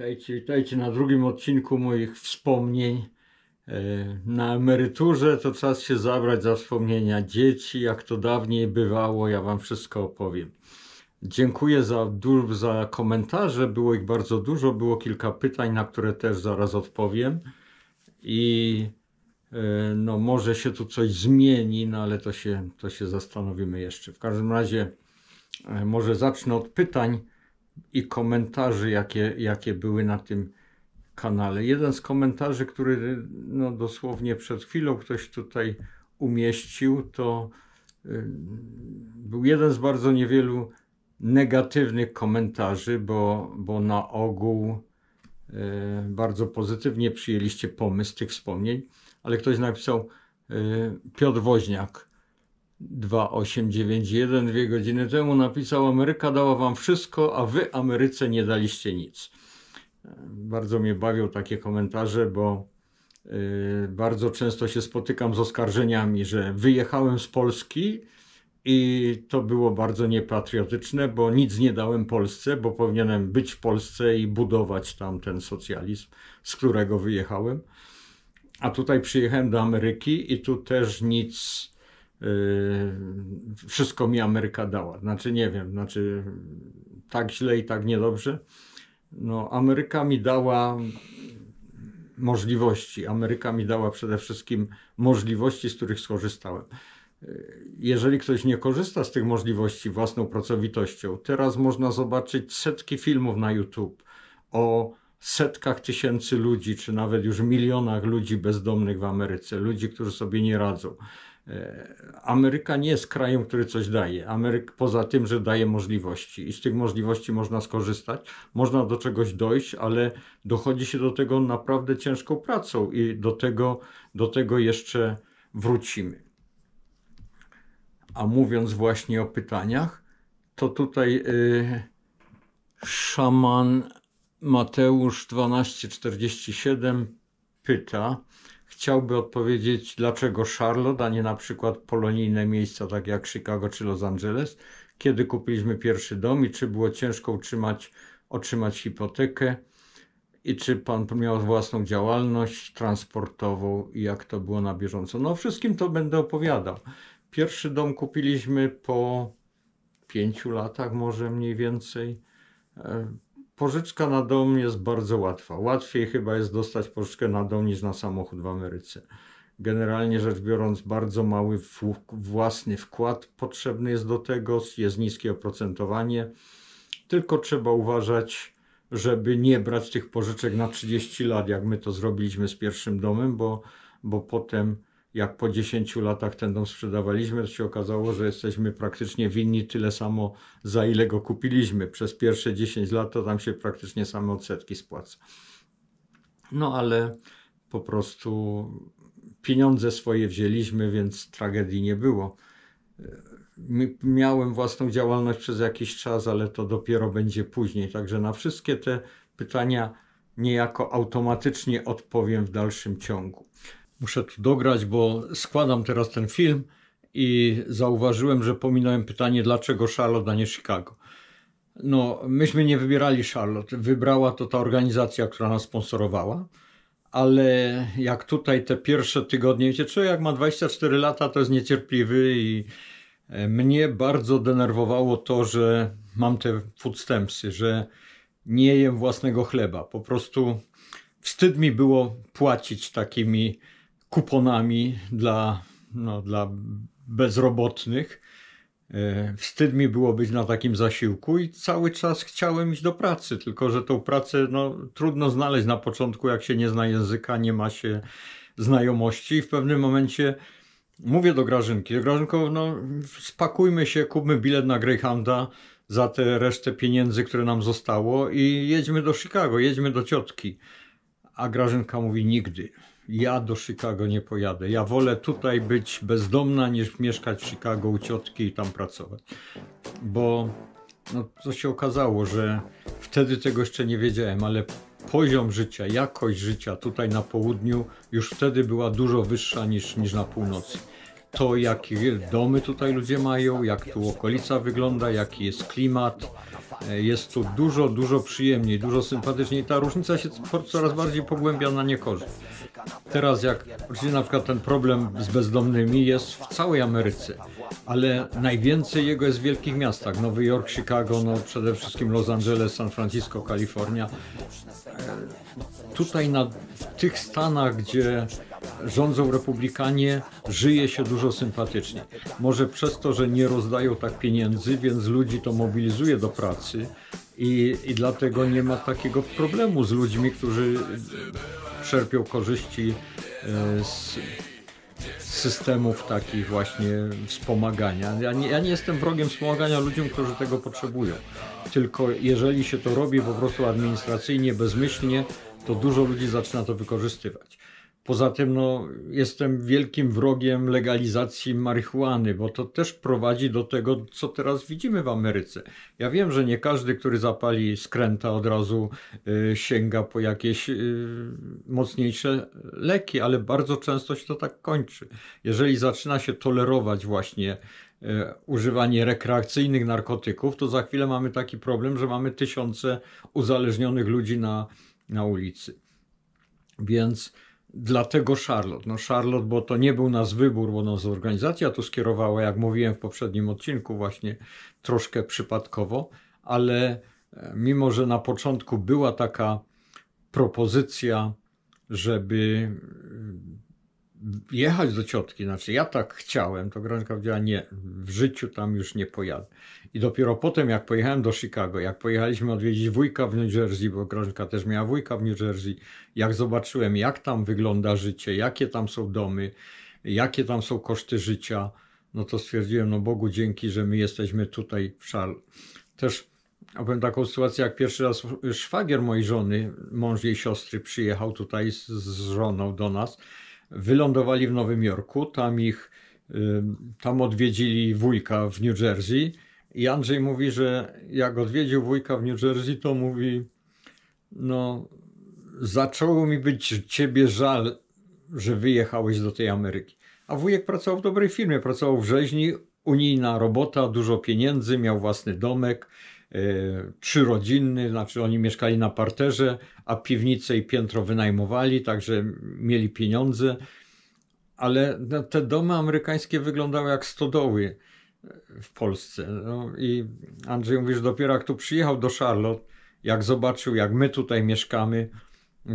Witajcie, witajcie na drugim odcinku moich wspomnień. E, na emeryturze to czas się zabrać za wspomnienia dzieci, jak to dawniej bywało, ja Wam wszystko opowiem. Dziękuję za, za komentarze, było ich bardzo dużo, było kilka pytań, na które też zaraz odpowiem. I e, no może się tu coś zmieni, no ale to się, to się zastanowimy jeszcze. W każdym razie e, może zacznę od pytań i komentarzy, jakie, jakie były na tym kanale. Jeden z komentarzy, który no, dosłownie przed chwilą ktoś tutaj umieścił, to y, był jeden z bardzo niewielu negatywnych komentarzy, bo, bo na ogół y, bardzo pozytywnie przyjęliście pomysł tych wspomnień, ale ktoś napisał y, Piotr Woźniak 2891 dwie godziny temu napisał Ameryka dała wam wszystko, a wy Ameryce nie daliście nic. Bardzo mnie bawią takie komentarze, bo y, bardzo często się spotykam z oskarżeniami, że wyjechałem z Polski i to było bardzo niepatriotyczne, bo nic nie dałem Polsce, bo powinienem być w Polsce i budować tam ten socjalizm, z którego wyjechałem. A tutaj przyjechałem do Ameryki i tu też nic Y, wszystko mi Ameryka dała. Znaczy nie wiem, znaczy tak źle i tak niedobrze. No, Ameryka mi dała możliwości. Ameryka mi dała przede wszystkim możliwości, z których skorzystałem. Y, jeżeli ktoś nie korzysta z tych możliwości własną pracowitością, teraz można zobaczyć setki filmów na YouTube o setkach tysięcy ludzi, czy nawet już milionach ludzi bezdomnych w Ameryce, ludzi, którzy sobie nie radzą. E, Ameryka nie jest krajem, który coś daje. Ameryk poza tym, że daje możliwości i z tych możliwości można skorzystać, można do czegoś dojść, ale dochodzi się do tego naprawdę ciężką pracą i do tego, do tego jeszcze wrócimy. A mówiąc właśnie o pytaniach, to tutaj yy, szaman Mateusz 1247 pyta, chciałby odpowiedzieć, dlaczego Charlotte, a nie na przykład polonijne miejsca takie jak Chicago czy Los Angeles, kiedy kupiliśmy pierwszy dom i czy było ciężko utrzymać, otrzymać hipotekę i czy pan miał własną działalność transportową i jak to było na bieżąco. No wszystkim to będę opowiadał. Pierwszy dom kupiliśmy po pięciu latach może mniej więcej e, pożyczka na dom jest bardzo łatwa. Łatwiej chyba jest dostać pożyczkę na dom niż na samochód w Ameryce. Generalnie rzecz biorąc, bardzo mały własny wkład potrzebny jest do tego, jest niskie oprocentowanie, tylko trzeba uważać, żeby nie brać tych pożyczek na 30 lat, jak my to zrobiliśmy z pierwszym domem, bo, bo potem jak po 10 latach ten dom sprzedawaliśmy, to się okazało, że jesteśmy praktycznie winni tyle samo, za ile go kupiliśmy. Przez pierwsze 10 lat to tam się praktycznie same odsetki spłaca. No ale po prostu pieniądze swoje wzięliśmy, więc tragedii nie było. Miałem własną działalność przez jakiś czas, ale to dopiero będzie później. Także na wszystkie te pytania niejako automatycznie odpowiem w dalszym ciągu. Muszę tu dograć, bo składam teraz ten film i zauważyłem, że pominąłem pytanie, dlaczego Charlotte, a nie Chicago. No, myśmy nie wybierali Charlotte. Wybrała to ta organizacja, która nas sponsorowała. Ale jak tutaj te pierwsze tygodnie, wiecie, jak ma 24 lata, to jest niecierpliwy i e, mnie bardzo denerwowało to, że mam te foodstampsy, że nie jem własnego chleba. Po prostu wstyd mi było płacić takimi kuponami dla, no, dla bezrobotnych. E, wstyd mi było być na takim zasiłku i cały czas chciałem iść do pracy, tylko że tą pracę no, trudno znaleźć na początku, jak się nie zna języka, nie ma się znajomości i w pewnym momencie mówię do Grażynki, Grażynko, no spakujmy się, kupmy bilet na Greyhounda za tę resztę pieniędzy, które nam zostało i jedźmy do Chicago, jedźmy do ciotki. A Grażynka mówi nigdy ja do Chicago nie pojadę. Ja wolę tutaj być bezdomna niż mieszkać w Chicago u ciotki i tam pracować. Bo no, to się okazało, że wtedy tego jeszcze nie wiedziałem, ale poziom życia, jakość życia tutaj na południu już wtedy była dużo wyższa niż, niż na północy. To, jakie domy tutaj ludzie mają, jak tu okolica wygląda, jaki jest klimat, E, jest tu dużo, dużo przyjemniej, dużo sympatyczniej. Ta różnica się coraz bardziej pogłębia na niekorzyść. Teraz jak oczywiście na przykład ten problem z bezdomnymi jest w całej Ameryce, ale najwięcej jego jest w wielkich miastach. Nowy Jork, Chicago, no przede wszystkim Los Angeles, San Francisco, Kalifornia. E, tutaj na, w tych stanach, gdzie rządzą republikanie, żyje się dużo sympatycznie. Może przez to, że nie rozdają tak pieniędzy, więc ludzi to mobilizuje do pracy i, i dlatego nie ma takiego problemu z ludźmi, którzy czerpią korzyści e, z systemów takich właśnie wspomagania. Ja nie, ja nie, jestem wrogiem wspomagania ludziom, którzy tego potrzebują. Tylko jeżeli się to robi po prostu administracyjnie, bezmyślnie, to dużo ludzi zaczyna to wykorzystywać. Poza tym no, jestem wielkim wrogiem legalizacji marihuany, bo to też prowadzi do tego, co teraz widzimy w Ameryce. Ja wiem, że nie każdy, który zapali skręta od razu y, sięga po jakieś y, mocniejsze leki, ale bardzo często się to tak kończy. Jeżeli zaczyna się tolerować właśnie y, używanie rekreacyjnych narkotyków, to za chwilę mamy taki problem, że mamy tysiące uzależnionych ludzi na, na ulicy. Więc Dlatego Charlotte. No Charlotte, bo to nie był nasz wybór, bo nas organizacja tu skierowała, jak mówiłem w poprzednim odcinku, właśnie troszkę przypadkowo, ale e, mimo, że na początku była taka propozycja, żeby jechać do ciotki, znaczy ja tak chciałem, to Grażynka powiedziała nie, w życiu tam już nie pojadę. I dopiero potem jak pojechałem do Chicago, jak pojechaliśmy odwiedzić wujka w New Jersey, bo Grażynka też miała wujka w New Jersey, jak zobaczyłem jak tam wygląda życie, jakie tam są domy, jakie tam są koszty życia, no to stwierdziłem, no Bogu dzięki, że my jesteśmy tutaj w Szal. Też opowiem taką sytuację, jak pierwszy raz szwagier mojej żony, mąż jej siostry przyjechał tutaj z żoną do nas, wylądowali w Nowym Jorku, tam ich tam odwiedzili wujka w New Jersey i Andrzej mówi, że jak odwiedził wujka w New Jersey, to mówi, no zaczęło mi być ciebie żal, że wyjechałeś do tej Ameryki. A wujek pracował w dobrej firmie, pracował w rzeźni, unijna robota, dużo pieniędzy, miał własny domek, E, trzyrodzinny, znaczy oni mieszkali na parterze, a piwnice i piętro wynajmowali, także mieli pieniądze. Ale no, te domy amerykańskie wyglądały jak stodoły e, w Polsce. No I Andrzej mówi, że dopiero jak tu przyjechał do Charlotte, jak zobaczył, jak my tutaj mieszkamy,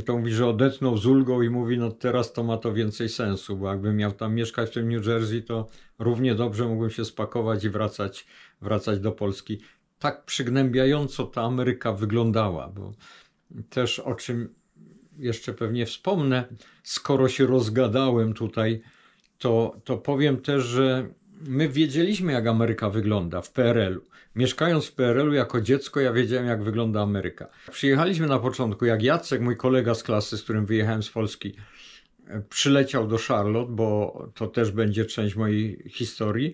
to mówi, że odetnął z ulgą i mówi, no teraz to ma to więcej sensu, bo jakbym miał tam mieszkać w tym New Jersey, to równie dobrze mógłbym się spakować i wracać, wracać do Polski tak przygnębiająco ta Ameryka wyglądała, bo też o czym jeszcze pewnie wspomnę, skoro się rozgadałem tutaj, to, to powiem też, że my wiedzieliśmy, jak Ameryka wygląda w PRL-u. Mieszkając w PRL-u jako dziecko, ja wiedziałem, jak wygląda Ameryka. Przyjechaliśmy na początku, jak Jacek, mój kolega z klasy, z którym wyjechałem z Polski, e, przyleciał do Charlotte, bo to też będzie część mojej historii.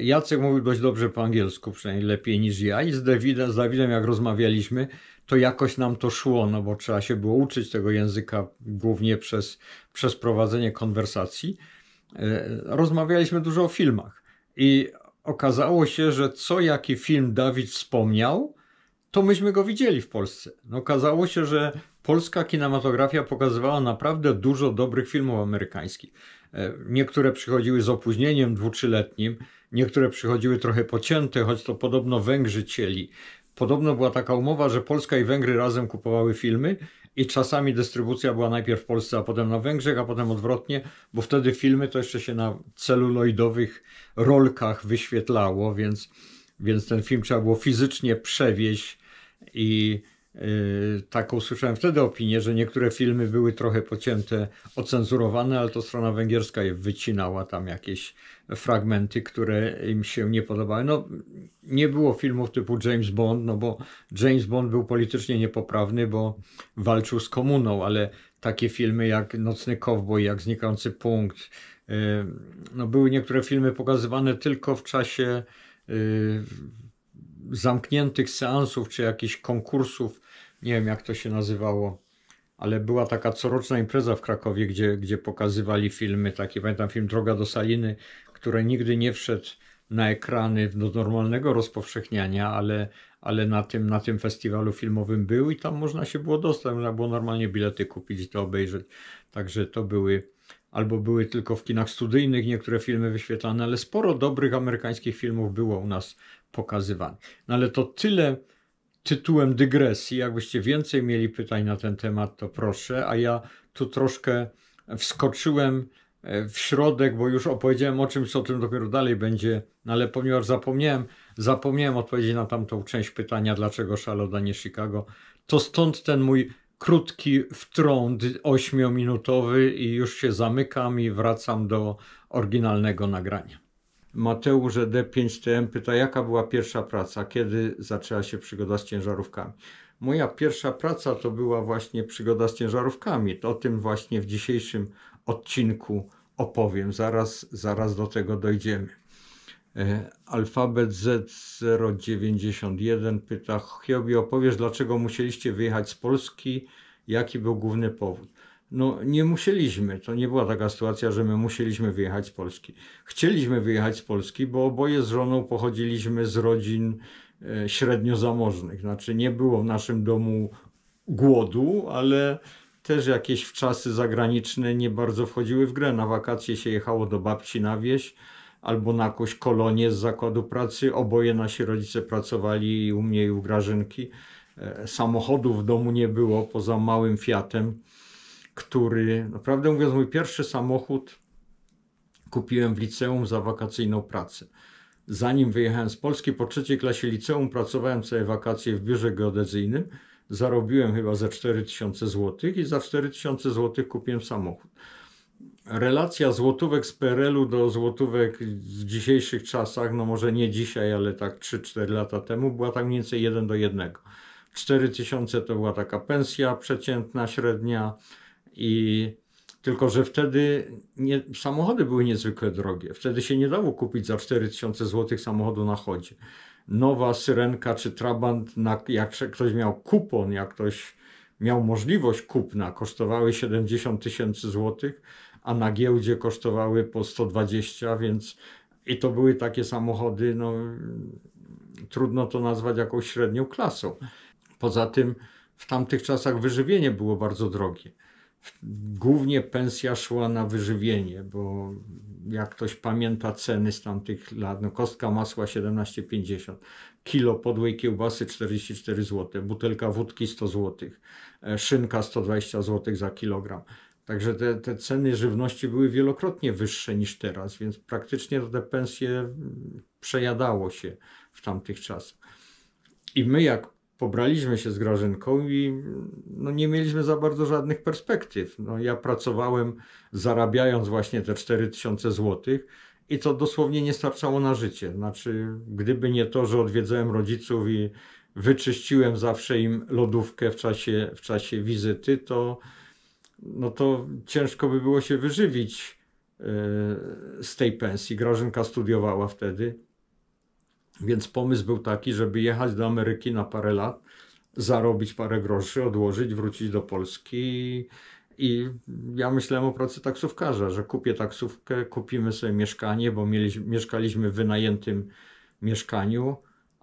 Jacek mówił dość dobrze po angielsku, przynajmniej lepiej niż ja. I z, Davida, z Dawidem, jak rozmawialiśmy, to jakoś nam to szło, no bo trzeba się było uczyć tego języka głównie przez, przez prowadzenie konwersacji. E, rozmawialiśmy dużo o filmach i okazało się, że co jaki film Dawid wspomniał, to myśmy go widzieli w Polsce. No, okazało się, że polska kinematografia pokazywała naprawdę dużo dobrych filmów amerykańskich. E, niektóre przychodziły z opóźnieniem dwu-trzyletnim, Niektóre przychodziły trochę pocięte, choć to podobno Węgrzy cieli. Podobno była taka umowa, że Polska i Węgry razem kupowały filmy i czasami dystrybucja była najpierw w Polsce, a potem na Węgrzech, a potem odwrotnie, bo wtedy filmy to jeszcze się na celuloidowych rolkach wyświetlało, więc, więc ten film trzeba było fizycznie przewieźć i yy, taką słyszałem wtedy opinię, że niektóre filmy były trochę pocięte, ocenzurowane, ale to strona węgierska je wycinała tam jakieś fragmenty, które im się nie podobały. No, nie było filmów typu James Bond, no bo James Bond był politycznie niepoprawny, bo walczył z komuną, ale takie filmy jak Nocny Kowboj, jak Znikający Punkt, y, no były niektóre filmy pokazywane tylko w czasie y, zamkniętych seansów czy jakichś konkursów, nie wiem jak to się nazywało, ale była taka coroczna impreza w Krakowie, gdzie, gdzie pokazywali filmy, takie pamiętam film Droga do Saliny, który nigdy nie wszedł na ekrany do normalnego rozpowszechniania, ale, ale na, tym, na tym festiwalu filmowym był i tam można się było dostać, można było normalnie bilety kupić i to obejrzeć. Także to były, albo były tylko w kinach studyjnych niektóre filmy wyświetlane, ale sporo dobrych amerykańskich filmów było u nas pokazywanych. No ale to tyle tytułem dygresji. Jakbyście więcej mieli pytań na ten temat, to proszę, a ja tu troszkę wskoczyłem E, w środek, bo już opowiedziałem o czymś, o tym dopiero dalej będzie, no ale ponieważ zapomniałem, zapomniałem odpowiedzi na tamtą część pytania, dlaczego szalona nie Chicago, to stąd ten mój krótki wtrąd ośmiominutowy i już się zamykam i wracam do oryginalnego nagrania. Mateusz D 5 tm pyta, jaka była pierwsza praca, kiedy zaczęła się przygoda z ciężarówkami? Moja pierwsza praca to była właśnie przygoda z ciężarówkami. To o tym właśnie w dzisiejszym odcinku opowiem. Zaraz, zaraz do tego dojdziemy. E, alfabet Z091 pyta Hiobi, opowiesz dlaczego musieliście wyjechać z Polski? Jaki był główny powód? No nie musieliśmy, to nie była taka sytuacja, że my musieliśmy wyjechać z Polski. Chcieliśmy wyjechać z Polski, bo oboje z żoną pochodziliśmy z rodzin E, średniozamożnych. Znaczy nie było w naszym domu głodu, ale też jakieś w czasy zagraniczne nie bardzo wchodziły w grę. Na wakacje się jechało do babci na wieś albo na jakąś kolonię z zakładu pracy. Oboje nasi rodzice pracowali u mnie i u Grażynki. E, samochodów w domu nie było poza małym Fiatem, który, naprawdę mówiąc, mój pierwszy samochód kupiłem w liceum za wakacyjną pracę. Zanim wyjechałem z Polski, po trzeciej klasie liceum pracowałem sobie wakacje w biurze geodezyjnym. Zarobiłem chyba ze 4000 zł i za 4000 zł kupiłem samochód. Relacja złotówek z PRL-u do złotówek w dzisiejszych czasach, no może nie dzisiaj, ale tak 3-4 lata temu, była tak mniej więcej 1 do 1. 4000 to była taka pensja przeciętna, średnia i tylko, że wtedy nie, samochody były niezwykle drogie. Wtedy się nie dało kupić za 4000 zł samochodu na chodzie. Nowa syrenka czy trabant, na, jak ktoś miał kupon, jak ktoś miał możliwość kupna, kosztowały 70 tysięcy złotych, a na giełdzie kosztowały po 120, więc i to były takie samochody, no trudno to nazwać jakąś średnią klasą. Poza tym w tamtych czasach wyżywienie było bardzo drogie głównie pensja szła na wyżywienie, bo jak ktoś pamięta ceny z tamtych lat, no kostka masła 17,50, kilo podłej kiełbasy 44 zł, butelka wódki 100 zł, e, szynka 120 zł za kilogram. Także te, te ceny żywności były wielokrotnie wyższe niż teraz, więc praktycznie te pensje mm, przejadało się w tamtych czasach. I my jak pobraliśmy się z Grażynką i no, nie mieliśmy za bardzo żadnych perspektyw. No, ja pracowałem zarabiając właśnie te 4000 złotych i to dosłownie nie starczało na życie. Znaczy, gdyby nie to, że odwiedzałem rodziców i wyczyściłem zawsze im lodówkę w czasie, w czasie wizyty, to, no to ciężko by było się wyżywić e, z tej pensji. Grażynka studiowała wtedy. Więc pomysł był taki, żeby jechać do Ameryki na parę lat, zarobić parę groszy, odłożyć, wrócić do Polski. I ja myślałem o pracy taksówkarza, że kupię taksówkę, kupimy sobie mieszkanie, bo mieliśmy, mieszkaliśmy w wynajętym mieszkaniu,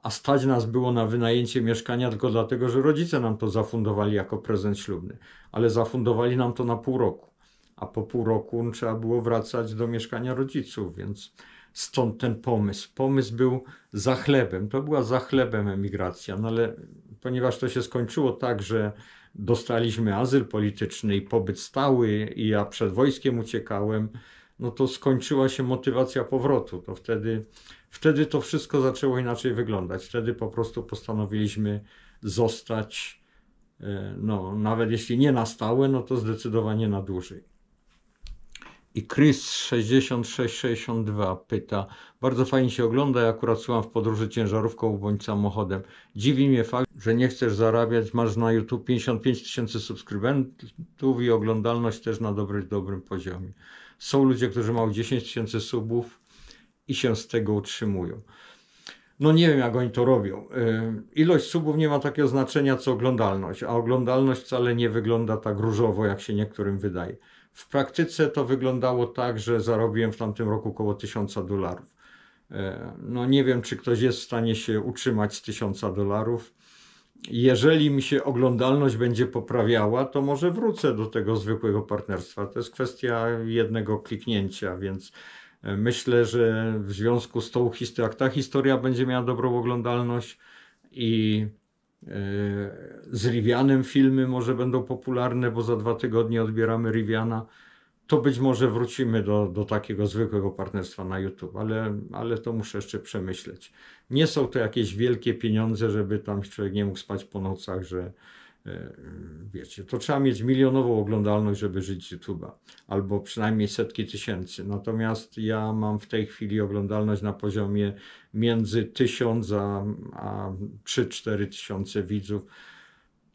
a stać nas było na wynajęcie mieszkania tylko dlatego, że rodzice nam to zafundowali jako prezent ślubny, ale zafundowali nam to na pół roku, a po pół roku trzeba było wracać do mieszkania rodziców, więc Stąd ten pomysł. Pomysł był za chlebem. To była za chlebem emigracja, no ale ponieważ to się skończyło tak, że dostaliśmy azyl polityczny i pobyt stały i ja przed wojskiem uciekałem, no to skończyła się motywacja powrotu. To wtedy, wtedy to wszystko zaczęło inaczej wyglądać. Wtedy po prostu postanowiliśmy zostać, e, no nawet jeśli nie na stałe, no to zdecydowanie na dłużej. I Chris 6662 pyta, bardzo fajnie się ogląda, ja akurat słucham w podróży ciężarówką bądź samochodem. Dziwi mnie fakt, że nie chcesz zarabiać, masz na YouTube 55 tysięcy subskrybentów i oglądalność też na dobry, dobrym poziomie. Są ludzie, którzy mają 10 tysięcy subów i się z tego utrzymują. No nie wiem, jak oni to robią. Y, ilość subów nie ma takiego znaczenia, co oglądalność, a oglądalność wcale nie wygląda tak różowo, jak się niektórym wydaje. W praktyce to wyglądało tak, że zarobiłem w tamtym roku około 1000 dolarów. E, no nie wiem, czy ktoś jest w stanie się utrzymać z 1000 dolarów. Jeżeli mi się oglądalność będzie poprawiała, to może wrócę do tego zwykłego partnerstwa. To jest kwestia jednego kliknięcia, więc e, myślę, że w związku z tą historią, ta historia będzie miała dobrą oglądalność i E, z Rivianem filmy może będą popularne, bo za dwa tygodnie odbieramy Riviana. To być może wrócimy do, do takiego zwykłego partnerstwa na YouTube, ale, ale to muszę jeszcze przemyśleć. Nie są to jakieś wielkie pieniądze, żeby tam człowiek nie mógł spać po nocach, że, E, wiecie, to trzeba mieć milionową oglądalność, żeby żyć YouTube'a, albo przynajmniej setki tysięcy. Natomiast ja mam w tej chwili oglądalność na poziomie między 1000 a, a 3-4 tysiące widzów.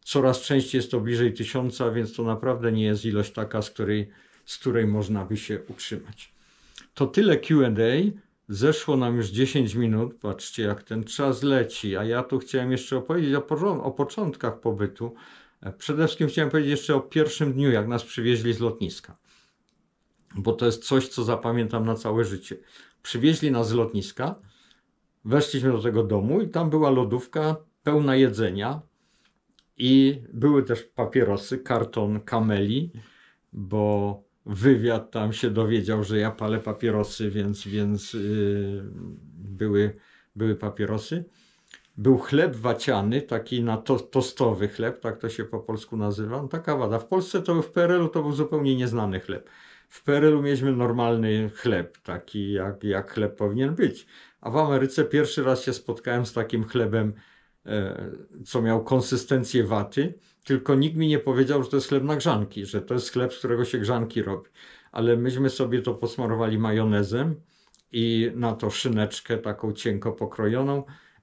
Coraz częściej jest to bliżej tysiąca, więc to naprawdę nie jest ilość taka, z której, z której można by się utrzymać. To tyle QA. Zeszło nam już 10 minut, patrzcie jak ten czas leci, a ja tu chciałem jeszcze opowiedzieć o, o początkach pobytu. E, przede wszystkim chciałem powiedzieć jeszcze o pierwszym dniu, jak nas przywieźli z lotniska, bo to jest coś, co zapamiętam na całe życie. Przywieźli nas z lotniska, weszliśmy do tego domu i tam była lodówka pełna jedzenia i były też papierosy, karton kameli, bo wywiad tam się dowiedział, że ja palę papierosy, więc, więc yy, były, były papierosy. Był chleb waciany, taki na to, tostowy chleb, tak to się po polsku nazywa. No, taka wada. W Polsce to w PRL-u to był zupełnie nieznany chleb. W PRL-u mieliśmy normalny chleb, taki jak, jak chleb powinien być. A w Ameryce pierwszy raz się spotkałem z takim chlebem, e, co miał konsystencję waty tylko nikt mi nie powiedział, że to jest chleb na grzanki, że to jest chleb, z którego się grzanki robi. Ale myśmy sobie to posmarowali majonezem i na to szyneczkę taką cienko pokrojoną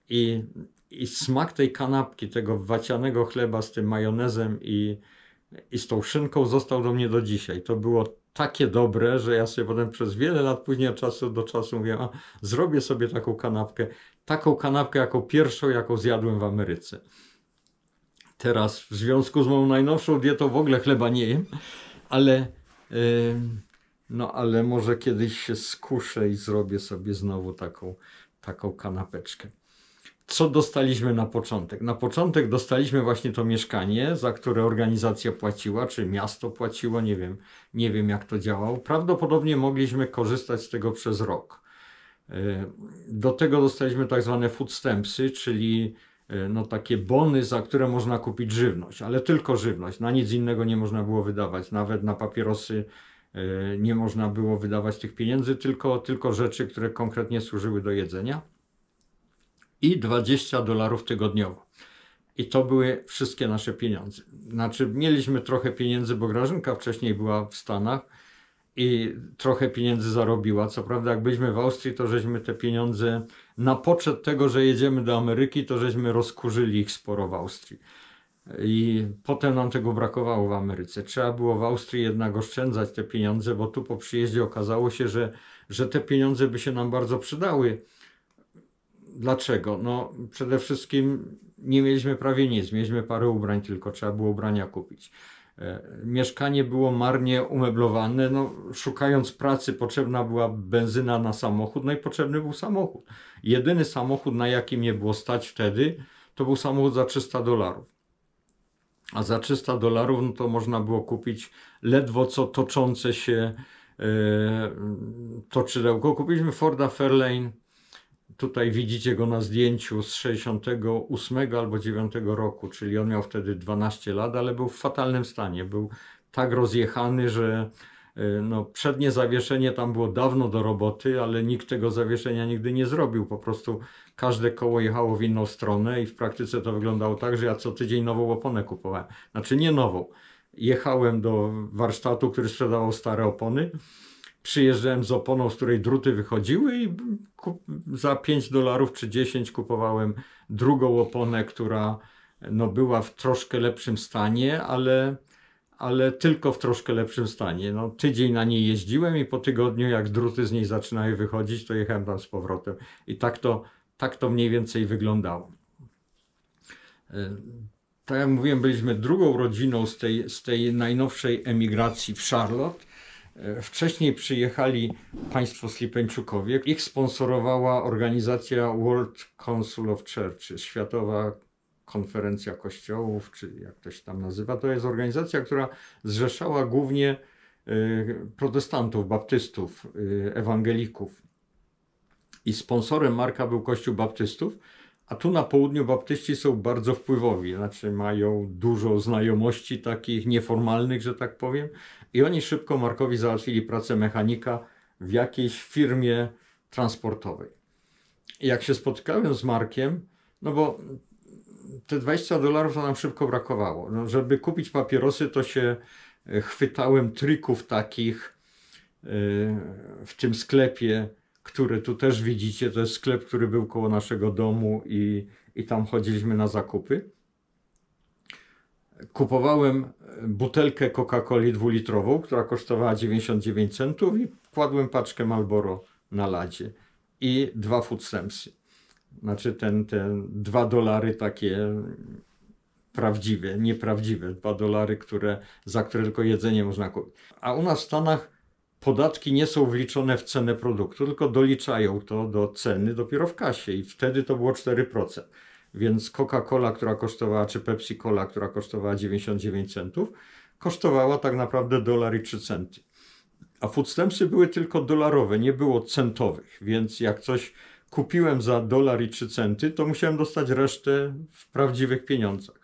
i, i smak tej kanapki, tego wacianego chleba z tym majonezem i, i z tą szynką został do mnie do dzisiaj. To było takie dobre, że ja sobie potem przez wiele lat później od czasu do czasu mówię, a zrobię sobie taką kanapkę, taką kanapkę, jaką pierwszą, jaką zjadłem w Ameryce teraz w związku z moją najnowszą dietą w ogóle chleba nie jem, ale, yy, no, ale może kiedyś się skuszę i zrobię sobie znowu taką, taką kanapeczkę. Co dostaliśmy na początek? Na początek dostaliśmy właśnie to mieszkanie, za które organizacja płaciła, czy miasto płaciło, nie wiem, nie wiem jak to działało. Prawdopodobnie mogliśmy korzystać z tego przez rok. E, do tego dostaliśmy tak zwane foodstampsy, czyli E, no, takie bony, za które można kupić żywność, ale tylko żywność. Na nic innego nie można było wydawać, nawet na papierosy e, nie można było wydawać tych pieniędzy, tylko, tylko rzeczy, które konkretnie służyły do jedzenia. I 20 dolarów tygodniowo. I to były wszystkie nasze pieniądze. Znaczy, mieliśmy trochę pieniędzy, bo Grażynka wcześniej była w Stanach i trochę pieniędzy zarobiła. Co prawda, jak byliśmy w Austrii, to żeśmy te pieniądze na poczet tego, że jedziemy do Ameryki, to żeśmy rozkurzyli ich sporo w Austrii. I potem nam tego brakowało w Ameryce. Trzeba było w Austrii jednak oszczędzać te pieniądze, bo tu po przyjeździe okazało się, że, że te pieniądze by się nam bardzo przydały. Dlaczego? No, przede wszystkim nie mieliśmy prawie nic. Mieliśmy parę ubrań, tylko trzeba było ubrania kupić. E, mieszkanie było marnie umeblowane. No, szukając pracy potrzebna była benzyna na samochód, no i potrzebny był samochód. Jedyny samochód, na jakim nie było stać wtedy, to był samochód za 300 dolarów. A za 300 dolarów no to można było kupić ledwo co toczące się yy, toczydełko. Kupiliśmy Forda Fairlane Tutaj widzicie go na zdjęciu z 68 albo 9 roku, czyli on miał wtedy 12 lat, ale był w fatalnym stanie. Był tak rozjechany, że e, no, przednie zawieszenie tam było dawno do roboty, ale nikt tego zawieszenia nigdy nie zrobił. Po prostu każde koło jechało w inną stronę i w praktyce to wyglądało tak, że ja co tydzień nową oponę kupowałem. Znaczy nie nową. Jechałem do warsztatu, który sprzedawał stare opony przyjeżdżałem z oponą, z której druty wychodziły i za 5 dolarów czy 10 kupowałem drugą oponę, która no, była w troszkę lepszym stanie, ale, ale tylko w troszkę lepszym stanie. No, tydzień na niej jeździłem i po tygodniu, jak druty z niej zaczynały wychodzić, to jechałem tam z powrotem. I tak to, tak to mniej więcej wyglądało. E, tak jak mówiłem, byliśmy drugą rodziną z tej, z tej najnowszej emigracji w Charlotte E, wcześniej przyjechali państwo Slipeńczukowie. Ich sponsorowała organizacja World Council of Churches, Światowa Konferencja Kościołów, czy jak to się tam nazywa. To jest organizacja, która zrzeszała głównie e, protestantów, baptystów, e, ewangelików. I sponsorem Marka był Kościół Baptystów. A tu na południu baptyści są bardzo wpływowi, znaczy mają dużo znajomości takich nieformalnych, że tak powiem. I oni szybko Markowi załatwili pracę mechanika w jakiejś firmie transportowej. I jak się spotkałem z Markiem, no bo te 20 dolarów nam szybko brakowało. No, żeby kupić papierosy, to się e, chwytałem trików takich e, w tym sklepie który tu też widzicie, to jest sklep, który był koło naszego domu i, i tam chodziliśmy na zakupy. Kupowałem butelkę Coca-Coli dwulitrową, która kosztowała 99 centów i kładłem paczkę Marlboro na ladzie i dwa foodstampsy. Znaczy ten, ten dwa dolary takie prawdziwe, nieprawdziwe, dwa dolary, które, za które tylko jedzenie można kupić. A u nas w Stanach podatki nie są wliczone w cenę produktu, tylko doliczają to do ceny dopiero w kasie i wtedy to było 4%. Więc Coca-Cola, która kosztowała, czy Pepsi-Cola, która kosztowała 99 centów, kosztowała tak naprawdę dolar i 3 centy. A foodstampsy były tylko dolarowe, nie było centowych, więc jak coś kupiłem za dolar i 3 centy, to musiałem dostać resztę w prawdziwych pieniądzach.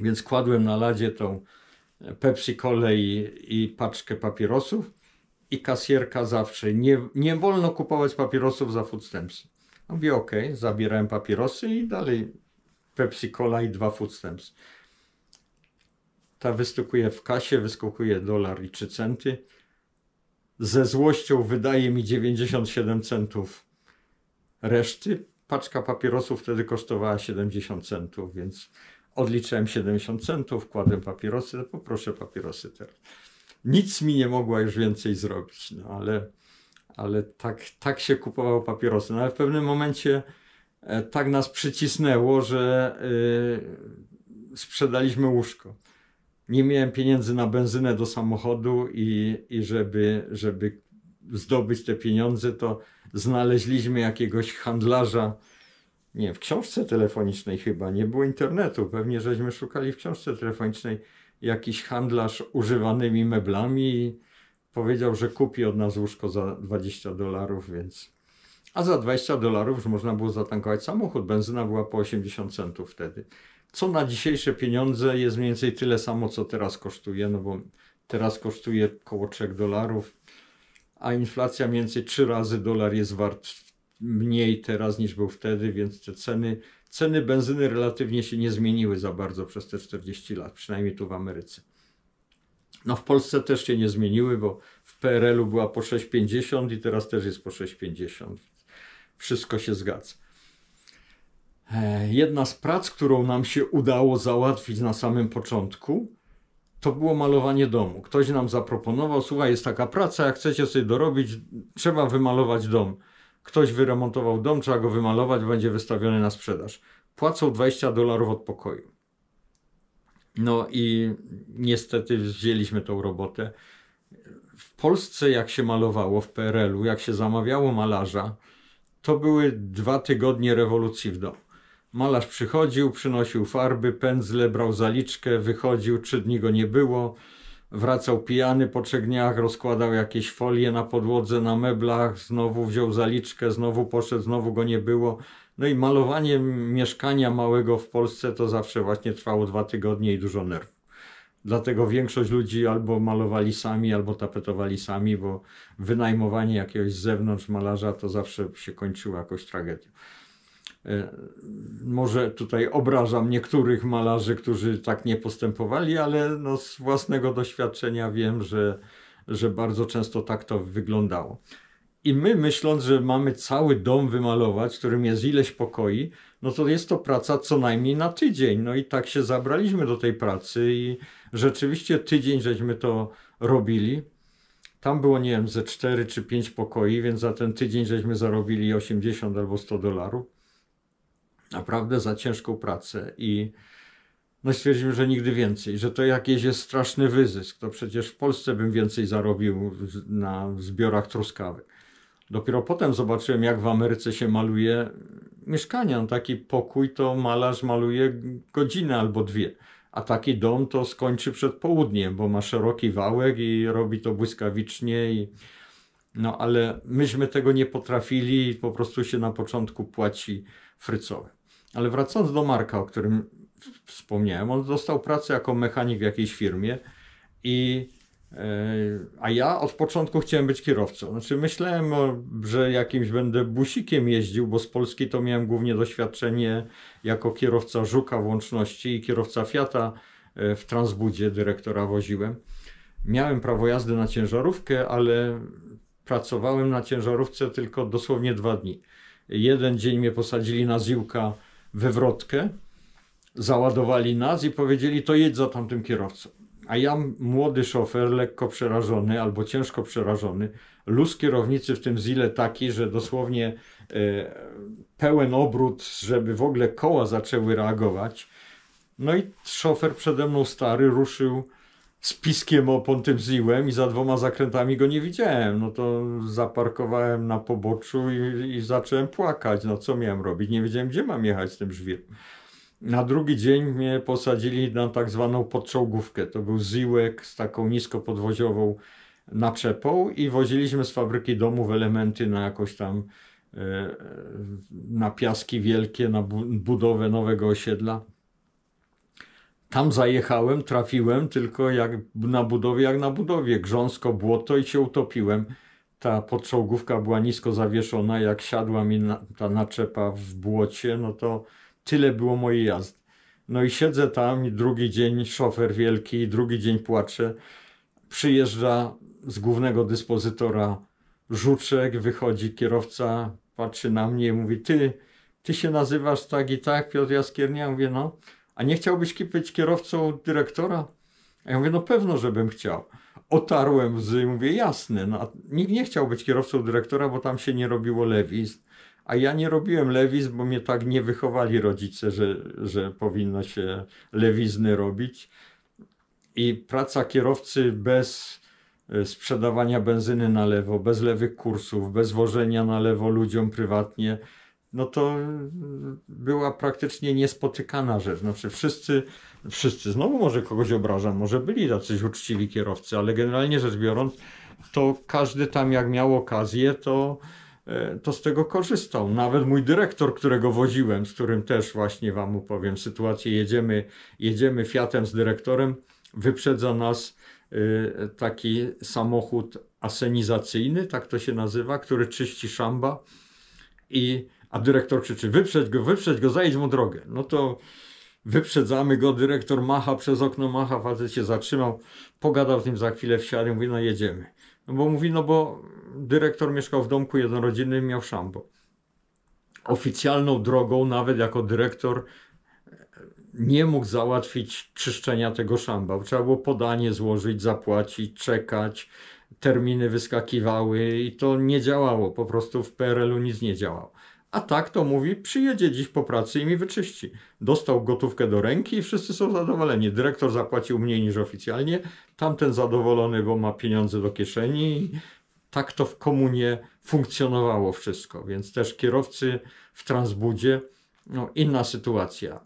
Więc kładłem na ladzie tą Pepsi kolei i paczkę papierosów i kasjerka zawsze, nie, nie wolno kupować papierosów za foodstampsy. No mówię, ok, zabierałem papierosy i dalej Pepsi Cola i dwa foodstems. Ta wystukuje w kasie, wyskokuje dolar i 3 centy. Ze złością wydaje mi 97 centów reszty. Paczka papierosów wtedy kosztowała 70 centów, więc Odliczyłem 70 centów, kładłem papierosy, no poproszę papierosy teraz. Nic mi nie mogła już więcej zrobić, no ale, ale tak, tak się kupowało papierosy. No ale w pewnym momencie e, tak nas przycisnęło, że e, sprzedaliśmy łóżko. Nie miałem pieniędzy na benzynę do samochodu i, i żeby, żeby zdobyć te pieniądze, to znaleźliśmy jakiegoś handlarza, nie, w książce telefonicznej chyba, nie było internetu. Pewnie żeśmy szukali w książce telefonicznej jakiś handlarz używanymi meblami i powiedział, że kupi od nas łóżko za 20 dolarów, więc... A za 20 dolarów już można było zatankować samochód. Benzyna była po 80 centów wtedy. Co na dzisiejsze pieniądze jest mniej więcej tyle samo, co teraz kosztuje, no bo teraz kosztuje około 3 dolarów, a inflacja mniej więcej 3 razy dolar jest wart mniej teraz niż był wtedy, więc te ceny, ceny benzyny relatywnie się nie zmieniły za bardzo przez te 40 lat, przynajmniej tu w Ameryce. No w Polsce też się nie zmieniły, bo w PRL-u była po 6,50 i teraz też jest po 6,50. Wszystko się zgadza. E, jedna z prac, którą nam się udało załatwić na samym początku, to było malowanie domu. Ktoś nam zaproponował, słuchaj, jest taka praca, jak chcecie sobie dorobić, trzeba wymalować dom. Ktoś wyremontował dom, trzeba go wymalować, będzie wystawiony na sprzedaż. Płacą 20 dolarów od pokoju. No i niestety wzięliśmy tą robotę. W Polsce, jak się malowało w PRL-u, jak się zamawiało malarza, to były dwa tygodnie rewolucji w domu. Malarz przychodził, przynosił farby, pędzle, brał zaliczkę, wychodził, trzy dni go nie było Wracał pijany po trzech dniach, rozkładał jakieś folie na podłodze, na meblach, znowu wziął zaliczkę, znowu poszedł, znowu go nie było. No i malowanie mieszkania małego w Polsce to zawsze właśnie trwało dwa tygodnie i dużo nerwów. Dlatego większość ludzi albo malowali sami, albo tapetowali sami, bo wynajmowanie jakiegoś z zewnątrz malarza to zawsze się kończyło jakąś tragedią. E, może tutaj obrażam niektórych malarzy, którzy tak nie postępowali, ale no z własnego doświadczenia wiem, że, że bardzo często tak to wyglądało. I my, myśląc, że mamy cały dom wymalować, w którym jest ileś pokoi, no to jest to praca co najmniej na tydzień. No i tak się zabraliśmy do tej pracy, i rzeczywiście tydzień żeśmy to robili. Tam było, nie wiem, ze 4 czy 5 pokoi, więc za ten tydzień żeśmy zarobili 80 albo 100 dolarów naprawdę za ciężką pracę i no że nigdy więcej, że to jakiś jest straszny wyzysk. To przecież w Polsce bym więcej zarobił na zbiorach truskawek. Dopiero potem zobaczyłem, jak w Ameryce się maluje mieszkania. No, taki pokój to malarz maluje godzinę albo dwie, a taki dom to skończy przed południem, bo ma szeroki wałek i robi to błyskawicznie. I... No ale myśmy tego nie potrafili i po prostu się na początku płaci frycowe. Ale wracając do Marka, o którym wspomniałem, on dostał pracę jako mechanik w jakiejś firmie i e, a ja od początku chciałem być kierowcą. Znaczy myślałem, że jakimś będę busikiem jeździł, bo z Polski to miałem głównie doświadczenie jako kierowca Żuka Włączności i kierowca Fiata e, w Transbudzie, dyrektora woziłem. Miałem prawo jazdy na ciężarówkę, ale pracowałem na ciężarówce tylko dosłownie dwa dni. Jeden dzień mnie posadzili na ziłka wywrotkę, załadowali nas i powiedzieli, to jedź za tamtym kierowcą. A ja, młody szofer, lekko przerażony albo ciężko przerażony, luz kierownicy w tym zile taki, że dosłownie e, pełen obrót, żeby w ogóle koła zaczęły reagować. No i szofer przede mną stary ruszył z piskiem opon tym ziłem i za dwoma zakrętami go nie widziałem. No to zaparkowałem na poboczu i, i zacząłem płakać. No co miałem robić? Nie wiedziałem, gdzie mam jechać z tym żwirem. Na drugi dzień mnie posadzili na tak zwaną podczołgówkę. To był ziłek z taką niskopodwoziową naczepą i woziliśmy z fabryki domów elementy na jakoś tam e, na piaski wielkie, na budowę nowego osiedla. Tam zajechałem, trafiłem tylko jak na budowie, jak na budowie. Grząsko, błoto i się utopiłem. Ta podczołgówka była nisko zawieszona. Jak siadła mi na, ta naczepa w błocie, no to tyle było mojej jazdy. No i siedzę tam i drugi dzień szofer wielki, drugi dzień płaczę. Przyjeżdża z głównego dyspozytora Żuczek, wychodzi kierowca, patrzy na mnie i mówi, ty, ty się nazywasz tak i tak, Piotr Jaskiernia? Ja mówię, no. A nie chciałbyś być kierowcą dyrektora? A ja mówię, no pewno, żebym chciał. Otarłem łzy mówię, jasne, no, nikt nie chciał być kierowcą dyrektora, bo tam się nie robiło lewizn. A ja nie robiłem lewizn, bo mnie tak nie wychowali rodzice, że, że powinno się lewizny robić. I praca kierowcy bez e, sprzedawania benzyny na lewo, bez lewych kursów, bez wożenia na lewo ludziom prywatnie, no to e, była praktycznie niespotykana rzecz. Znaczy wszyscy, wszyscy, znowu może kogoś obrażam, może byli tacyś uczciwi kierowcy, ale generalnie rzecz biorąc, to każdy tam jak miał okazję, to, e, to z tego korzystał. Nawet mój dyrektor, którego woziłem, z którym też właśnie wam opowiem sytuację, jedziemy, jedziemy Fiatem z dyrektorem, wyprzedza nas e, taki samochód asenizacyjny, tak to się nazywa, który czyści szamba i a dyrektor krzyczy: wyprzedź go, wyprzedź go, zajedź mu drogę. No to wyprzedzamy go, dyrektor macha przez okno, macha, facet się zatrzymał, pogadał z nim za chwilę, wsiadł i mówi: no jedziemy. No bo mówi: no bo dyrektor mieszkał w domku jednorodzinnym, miał szambo. Oficjalną drogą, nawet jako dyrektor, nie mógł załatwić czyszczenia tego szamba. Trzeba było podanie złożyć, zapłacić, czekać. Terminy wyskakiwały i to nie działało. Po prostu w PRL-u nic nie działało. A tak to mówi, przyjedzie dziś po pracy i mi wyczyści. Dostał gotówkę do ręki i wszyscy są zadowoleni. Dyrektor zapłacił mniej niż oficjalnie, tamten zadowolony, bo ma pieniądze do kieszeni. Tak to w komunie funkcjonowało wszystko, więc też kierowcy w transbudzie, no inna sytuacja.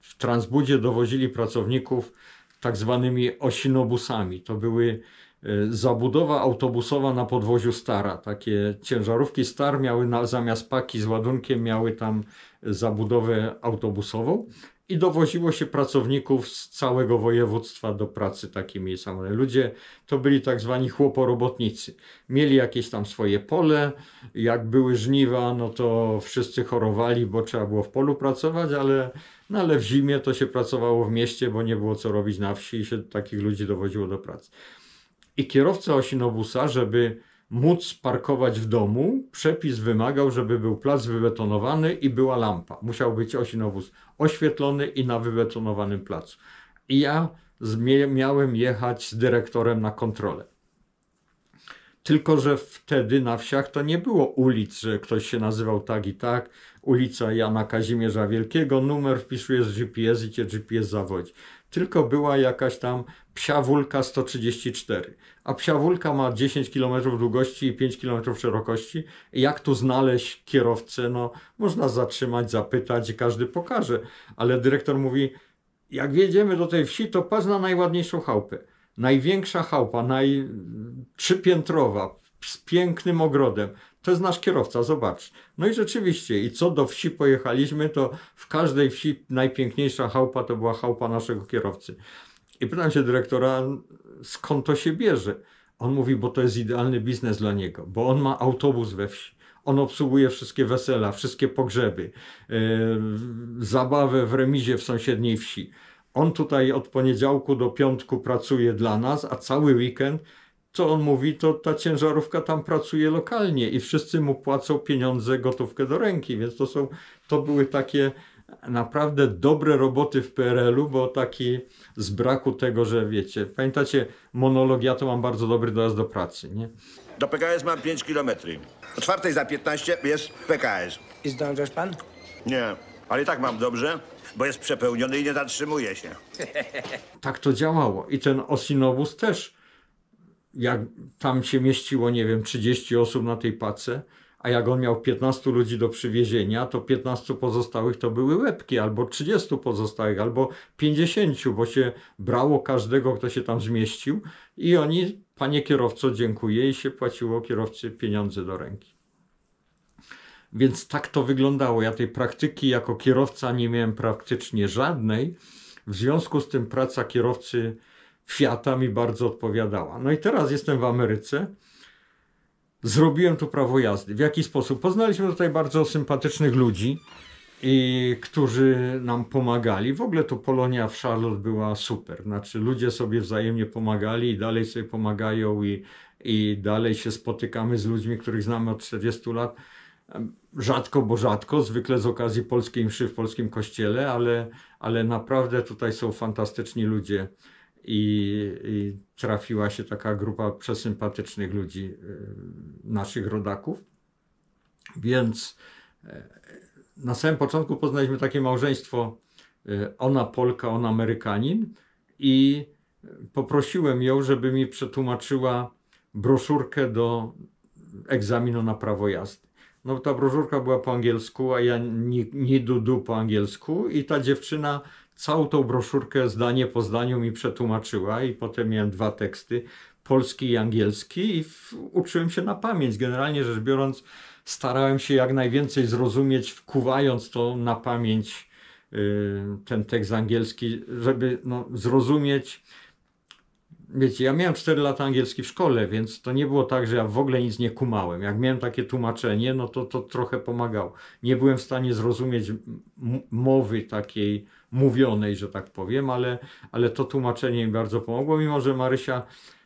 W transbudzie dowozili pracowników tak zwanymi osinobusami. To były Y, zabudowa autobusowa na podwoziu Stara. Takie ciężarówki Star miały na, zamiast paki z ładunkiem miały tam zabudowę autobusową i dowoziło się pracowników z całego województwa do pracy takimi samymi. Ludzie to byli tak zwani chłoporobotnicy. Mieli jakieś tam swoje pole, jak były żniwa, no to wszyscy chorowali, bo trzeba było w polu pracować, ale, no ale w zimie to się pracowało w mieście, bo nie było co robić na wsi i się takich ludzi dowoziło do pracy i kierowca osinobusa, żeby móc parkować w domu, przepis wymagał, żeby był plac wybetonowany i była lampa. Musiał być osinobus oświetlony i na wybetonowanym placu. I ja miałem jechać z dyrektorem na kontrolę. Tylko, że wtedy na wsiach to nie było ulic, że ktoś się nazywał tak i tak, ulica Jana Kazimierza Wielkiego, numer wpisuje z GPS i cię GPS zawodzi tylko była jakaś tam psia wulka 134. A psia wulka ma 10 km długości i 5 km szerokości. Jak tu znaleźć kierowcę? No, można zatrzymać, zapytać i każdy pokaże. Ale dyrektor mówi, jak wjedziemy do tej wsi, to patrz na najładniejszą chałupę. Największa chałupa, naj... trzypiętrowa, z pięknym ogrodem. To jest nasz kierowca, zobacz. No i rzeczywiście, i co do wsi pojechaliśmy, to w każdej wsi najpiękniejsza chałupa to była chałupa naszego kierowcy. I pytam się dyrektora, skąd to się bierze? On mówi, bo to jest idealny biznes dla niego, bo on ma autobus we wsi. On obsługuje wszystkie wesela, wszystkie pogrzeby, yy, zabawę w remizie w sąsiedniej wsi. On tutaj od poniedziałku do piątku pracuje dla nas, a cały weekend co on mówi, to ta ciężarówka tam pracuje lokalnie i wszyscy mu płacą pieniądze gotówkę do ręki, więc to są, to były takie naprawdę dobre roboty w PRL-u, bo taki z braku tego, że wiecie, pamiętacie monolog, ja to mam bardzo dobry dojazd do pracy, nie? Do PKS mam 5 km. O czwartej za 15 jest PKS. I zdążasz pan? Nie, ale i tak mam dobrze, bo jest przepełniony i nie zatrzymuje się. tak to działało i ten osinowóz też jak tam się mieściło, nie wiem, 30 osób na tej pace, a jak on miał 15 ludzi do przywiezienia, to 15 pozostałych to były łebki, albo 30 pozostałych, albo 50, bo się brało każdego, kto się tam zmieścił i oni, panie kierowco, dziękuję i się płaciło kierowcy pieniądze do ręki. Więc tak to wyglądało. Ja tej praktyki jako kierowca nie miałem praktycznie żadnej. W związku z tym praca kierowcy Fiata mi bardzo odpowiadała. No i teraz jestem w Ameryce. Zrobiłem tu prawo jazdy. W jaki sposób? Poznaliśmy tutaj bardzo sympatycznych ludzi, i, którzy nam pomagali. W ogóle to Polonia w Charlotte była super. Znaczy ludzie sobie wzajemnie pomagali i dalej sobie pomagają i, i dalej się spotykamy z ludźmi, których znamy od 40 lat. Rzadko, bo rzadko, zwykle z okazji polskiej mszy w polskim kościele, ale, ale naprawdę tutaj są fantastyczni ludzie i, i trafiła się taka grupa przesympatycznych ludzi, e, naszych rodaków. Więc e, na samym początku poznaliśmy takie małżeństwo, e, ona Polka, on Amerykanin i poprosiłem ją, żeby mi przetłumaczyła broszurkę do egzaminu na prawo jazdy. No ta broszurka była po angielsku, a ja nie, nie dudu po angielsku i ta dziewczyna całą tą broszurkę zdanie po zdaniu mi przetłumaczyła i potem miałem dwa teksty, polski i angielski i w, uczyłem się na pamięć. Generalnie rzecz biorąc starałem się jak najwięcej zrozumieć, wkuwając to na pamięć yy, ten tekst angielski, żeby no, zrozumieć wiecie, ja miałem 4 lata angielski w szkole, więc to nie było tak, że ja w ogóle nic nie kumałem. Jak miałem takie tłumaczenie, no to to trochę pomagało. Nie byłem w stanie zrozumieć mowy takiej mówionej, że tak powiem, ale, ale to tłumaczenie mi bardzo pomogło, mimo że Marysia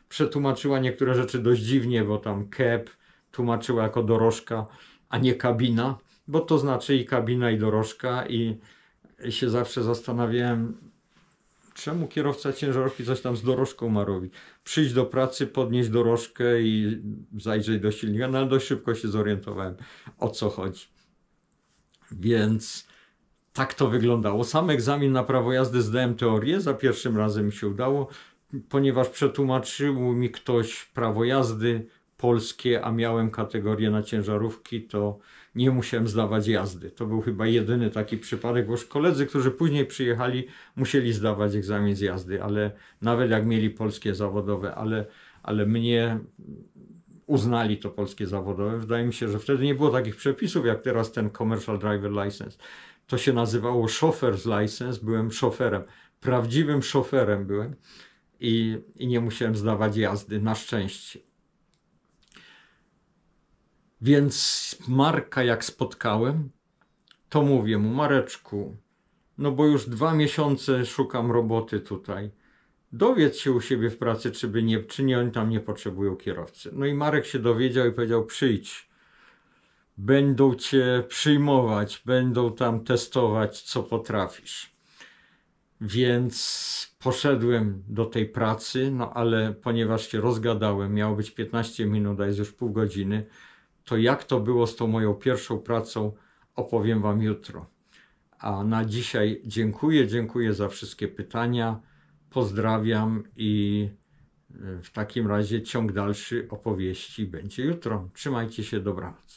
przetłumaczyła niektóre rzeczy dość dziwnie, bo tam keb tłumaczyła jako dorożka, a nie kabina, bo to znaczy i kabina, i dorożka i się zawsze zastanawiałem, czemu kierowca ciężarówki coś tam z dorożką ma robić? Przyjść do pracy, podnieść dorożkę i zajrzeć do silnika, no ale dość szybko się zorientowałem, o co chodzi. Więc tak to wyglądało. Sam egzamin na prawo jazdy zdałem teorię, za pierwszym razem mi się udało, ponieważ przetłumaczył mi ktoś prawo jazdy polskie, a miałem kategorię na ciężarówki, to nie musiałem zdawać jazdy. To był chyba jedyny taki przypadek, bo już koledzy, którzy później przyjechali, musieli zdawać egzamin z jazdy, ale nawet jak mieli polskie zawodowe, ale, ale mnie uznali to polskie zawodowe. Wydaje mi się, że wtedy nie było takich przepisów jak teraz ten Commercial Driver License. To się nazywało Chauffeur's License, byłem szoferem. Prawdziwym szoferem byłem i, i nie musiałem zdawać jazdy, na szczęście. Więc Marka, jak spotkałem, to mówię mu, Mareczku, no bo już dwa miesiące szukam roboty tutaj. Dowiedz się u siebie w pracy, czy, by nie, czy nie oni tam nie potrzebują kierowcy. No i Marek się dowiedział i powiedział: przyjdź, będą cię przyjmować, będą tam testować, co potrafisz. Więc poszedłem do tej pracy, no ale ponieważ się rozgadałem, miało być 15 minut, a jest już pół godziny, to jak to było z tą moją pierwszą pracą, opowiem Wam jutro. A na dzisiaj dziękuję, dziękuję za wszystkie pytania, pozdrawiam i e, w takim razie ciąg dalszy opowieści będzie jutro. Trzymajcie się, dobranoc.